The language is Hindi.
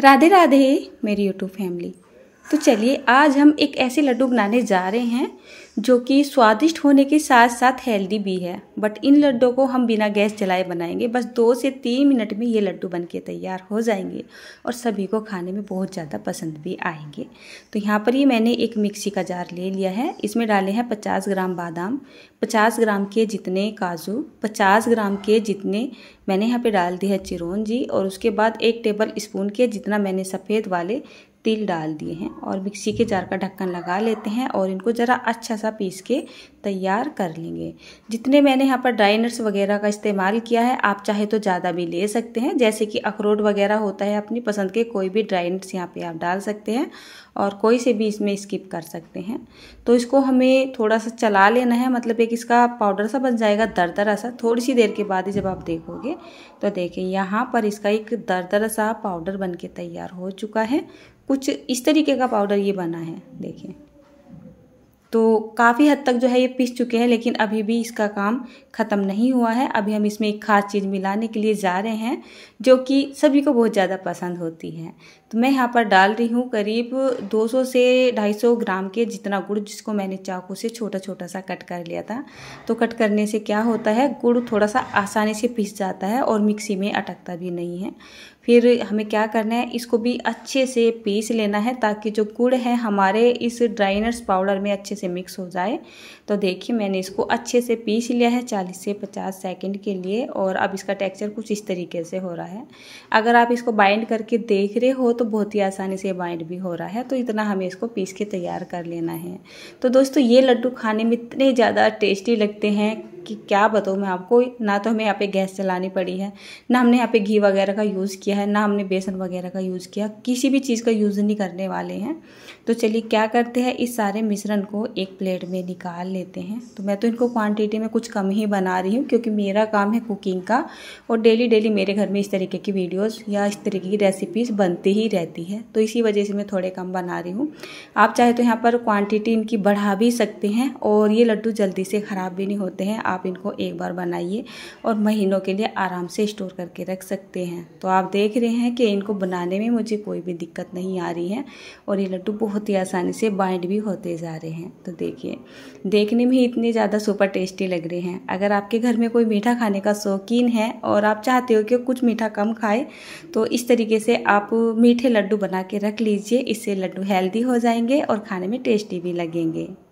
राधे राधे मेरी यूट्यूब फैमिली तो चलिए आज हम एक ऐसे लड्डू बनाने जा रहे हैं जो कि स्वादिष्ट होने के साथ साथ हेल्दी भी है बट इन लड्डू को हम बिना गैस जलाए बनाएंगे बस दो से तीन मिनट में ये लड्डू बन के तैयार हो जाएंगे और सभी को खाने में बहुत ज़्यादा पसंद भी आएंगे तो यहाँ पर ही मैंने एक मिक्सी का जार ले लिया है इसमें डाले हैं पचास ग्राम बादाम पचास ग्राम के जितने काजू पचास ग्राम के जितने मैंने यहाँ पर डाल दी है चिरौंजी और उसके बाद एक टेबल स्पून के जितना मैंने सफ़ेद वाले तिल डाल दिए हैं और मिक्सी के जार का ढक्कन लगा लेते हैं और इनको ज़रा अच्छा सा पीस के तैयार कर लेंगे जितने मैंने यहाँ पर ड्राई नट्स वगैरह का इस्तेमाल किया है आप चाहे तो ज़्यादा भी ले सकते हैं जैसे कि अखरोट वगैरह होता है अपनी पसंद के कोई भी ड्राई नट्स यहाँ पर आप डाल सकते हैं और कोई से भी इसमें स्किप कर सकते हैं तो इसको हमें थोड़ा सा चला लेना है मतलब एक इसका पाउडर सा बन जाएगा दरदरा सा थोड़ी सी देर के बाद ही जब आप देखोगे तो देखें यहाँ पर इसका एक दरदरा सा पाउडर बन के तैयार हो चुका है कुछ इस तरीके का पाउडर ये बना है देखिए तो काफ़ी हद तक जो है ये पिस चुके हैं लेकिन अभी भी इसका काम ख़त्म नहीं हुआ है अभी हम इसमें एक खास चीज़ मिलाने के लिए जा रहे हैं जो कि सभी को बहुत ज़्यादा पसंद होती है तो मैं यहाँ पर डाल रही हूँ करीब 200 से 250 ग्राम के जितना गुड़ जिसको मैंने चाकू से छोटा छोटा सा कट कर लिया था तो कट करने से क्या होता है गुड़ थोड़ा सा आसानी से पीस जाता है और मिक्सी में अटकता भी नहीं है फिर हमें क्या करना है इसको भी अच्छे से पीस लेना है ताकि जो गुड़ है हमारे इस ड्राइनर्स पाउडर में अच्छे से मिक्स हो जाए तो देखिए मैंने इसको अच्छे से पीस लिया है 40 से 50 सेकंड के लिए और अब इसका टेक्सचर कुछ इस तरीके से हो रहा है अगर आप इसको बाइंड करके देख रहे हो तो बहुत ही आसानी से बाइंड भी हो रहा है तो इतना हमें इसको पीस के तैयार कर लेना है तो दोस्तों ये लड्डू खाने में इतने ज़्यादा टेस्टी लगते हैं कि क्या बताऊँ मैं आपको ना तो हमें यहाँ पे गैस चलानी पड़ी है ना हमने यहाँ पे घी वगैरह का यूज़ किया है ना हमने बेसन वगैरह का यूज़ किया किसी भी चीज़ का यूज़ नहीं करने वाले हैं तो चलिए क्या करते हैं इस सारे मिश्रण को एक प्लेट में निकाल लेते हैं तो मैं तो इनको क्वान्टिटी में कुछ कम ही बना रही हूँ क्योंकि मेरा काम है कुकिंग का और डेली डेली मेरे घर में इस तरीके की वीडियोज़ या इस तरीके की रेसिपीज़ बनती ही रहती है तो इसी वजह से मैं थोड़े कम बना रही हूँ आप चाहे तो यहाँ पर क्वान्टिटी इनकी बढ़ा भी सकते हैं और ये लड्डू जल्दी से ख़राब भी नहीं होते हैं आप इनको एक बार बनाइए और महीनों के लिए आराम से स्टोर करके रख सकते हैं तो आप देख रहे हैं कि इनको बनाने में मुझे कोई भी दिक्कत नहीं आ रही है और ये लड्डू बहुत ही आसानी से बाइंड भी होते जा रहे हैं तो देखिए देखने में ही इतने ज़्यादा सुपर टेस्टी लग रहे हैं अगर आपके घर में कोई मीठा खाने का शौकीन है और आप चाहते हो कि कुछ मीठा कम खाए तो इस तरीके से आप मीठे लड्डू बना के रख लीजिए इससे लड्डू हेल्दी हो जाएंगे और खाने में टेस्टी भी लगेंगे